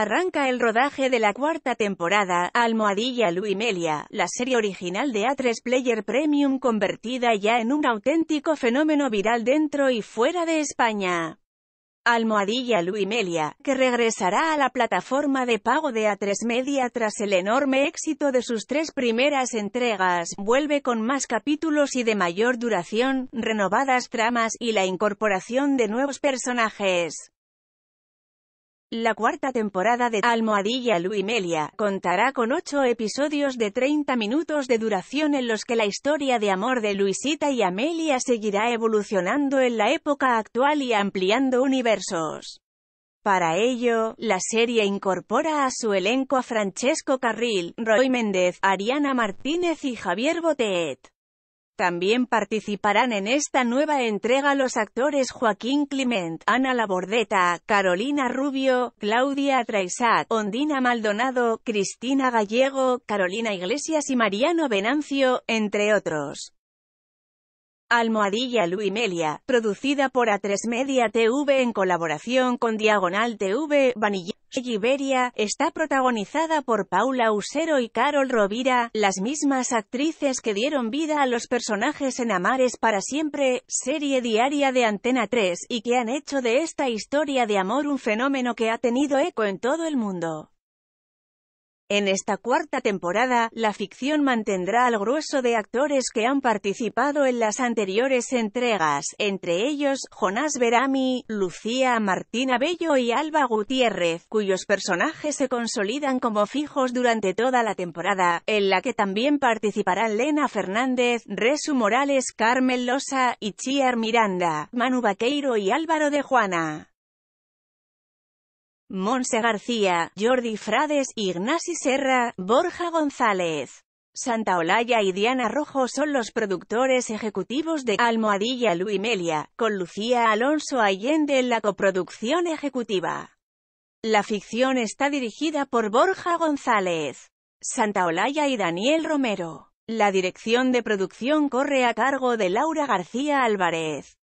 Arranca el rodaje de la cuarta temporada, Almohadilla Luimelia, la serie original de A3 Player Premium convertida ya en un auténtico fenómeno viral dentro y fuera de España. Almohadilla Luimelia, que regresará a la plataforma de pago de A3 Media tras el enorme éxito de sus tres primeras entregas, vuelve con más capítulos y de mayor duración, renovadas tramas y la incorporación de nuevos personajes. La cuarta temporada de Almohadilla Melia contará con ocho episodios de 30 minutos de duración en los que la historia de amor de Luisita y Amelia seguirá evolucionando en la época actual y ampliando universos. Para ello, la serie incorpora a su elenco a Francesco Carril, Roy Méndez, Ariana Martínez y Javier Botet. También participarán en esta nueva entrega los actores Joaquín Clement, Ana Labordeta, Carolina Rubio, Claudia Traisat, Ondina Maldonado, Cristina Gallego, Carolina Iglesias y Mariano Venancio, entre otros. Almohadilla Luimelia, producida por A3 Media TV en colaboración con Diagonal TV, Vanilla Iberia, está protagonizada por Paula Usero y Carol Rovira, las mismas actrices que dieron vida a los personajes en Amares para siempre, serie diaria de Antena 3, y que han hecho de esta historia de amor un fenómeno que ha tenido eco en todo el mundo. En esta cuarta temporada, la ficción mantendrá al grueso de actores que han participado en las anteriores entregas, entre ellos, Jonás Berami, Lucía Martina Bello y Alba Gutiérrez, cuyos personajes se consolidan como fijos durante toda la temporada, en la que también participarán Lena Fernández, Resu Morales, Carmen Losa, Itziar Miranda, Manu Vaqueiro y Álvaro de Juana. Monse García, Jordi Frades, Ignasi Serra, Borja González. Santa Olaya y Diana Rojo son los productores ejecutivos de Almohadilla Melia con Lucía Alonso Allende en la coproducción ejecutiva. La ficción está dirigida por Borja González, Santa Olaya y Daniel Romero. La dirección de producción corre a cargo de Laura García Álvarez.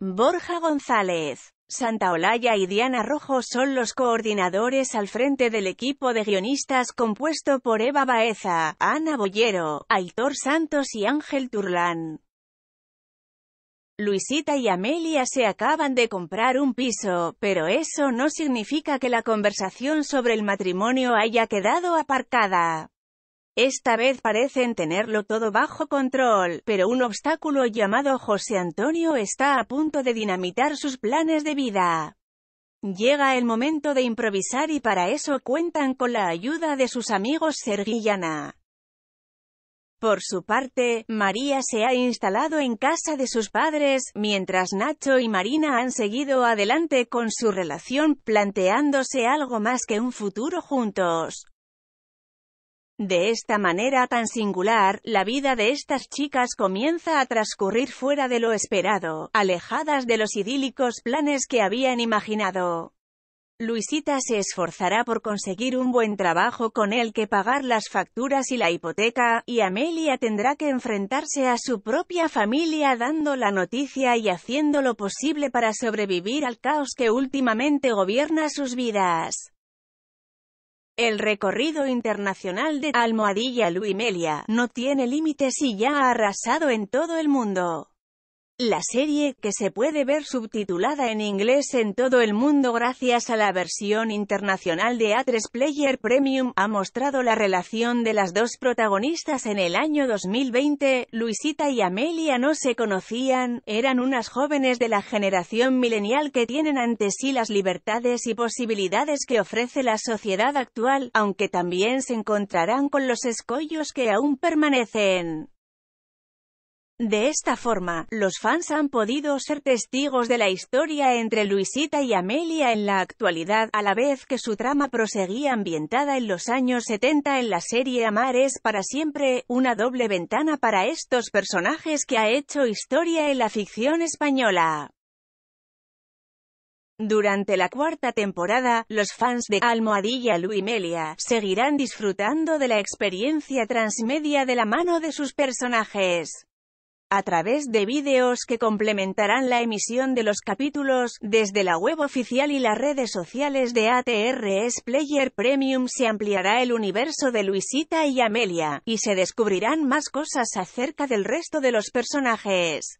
Borja González Santa Olaya y Diana Rojo son los coordinadores al frente del equipo de guionistas compuesto por Eva Baeza, Ana Bollero, Aitor Santos y Ángel Turlán. Luisita y Amelia se acaban de comprar un piso, pero eso no significa que la conversación sobre el matrimonio haya quedado aparcada. Esta vez parecen tenerlo todo bajo control, pero un obstáculo llamado José Antonio está a punto de dinamitar sus planes de vida. Llega el momento de improvisar y para eso cuentan con la ayuda de sus amigos Ana. Por su parte, María se ha instalado en casa de sus padres, mientras Nacho y Marina han seguido adelante con su relación planteándose algo más que un futuro juntos. De esta manera tan singular, la vida de estas chicas comienza a transcurrir fuera de lo esperado, alejadas de los idílicos planes que habían imaginado. Luisita se esforzará por conseguir un buen trabajo con el que pagar las facturas y la hipoteca, y Amelia tendrá que enfrentarse a su propia familia dando la noticia y haciendo lo posible para sobrevivir al caos que últimamente gobierna sus vidas. El recorrido internacional de Almohadilla Luimelia no tiene límites y ya ha arrasado en todo el mundo. La serie, que se puede ver subtitulada en inglés en todo el mundo gracias a la versión internacional de a Player Premium, ha mostrado la relación de las dos protagonistas en el año 2020. Luisita y Amelia no se conocían, eran unas jóvenes de la generación milenial que tienen ante sí las libertades y posibilidades que ofrece la sociedad actual, aunque también se encontrarán con los escollos que aún permanecen. De esta forma, los fans han podido ser testigos de la historia entre Luisita y Amelia en la actualidad, a la vez que su trama proseguía ambientada en los años 70 en la serie es para siempre, una doble ventana para estos personajes que ha hecho historia en la ficción española. Durante la cuarta temporada, los fans de Almohadilla Amelia, seguirán disfrutando de la experiencia transmedia de la mano de sus personajes a través de vídeos que complementarán la emisión de los capítulos, desde la web oficial y las redes sociales de ATRS Player Premium se ampliará el universo de Luisita y Amelia, y se descubrirán más cosas acerca del resto de los personajes.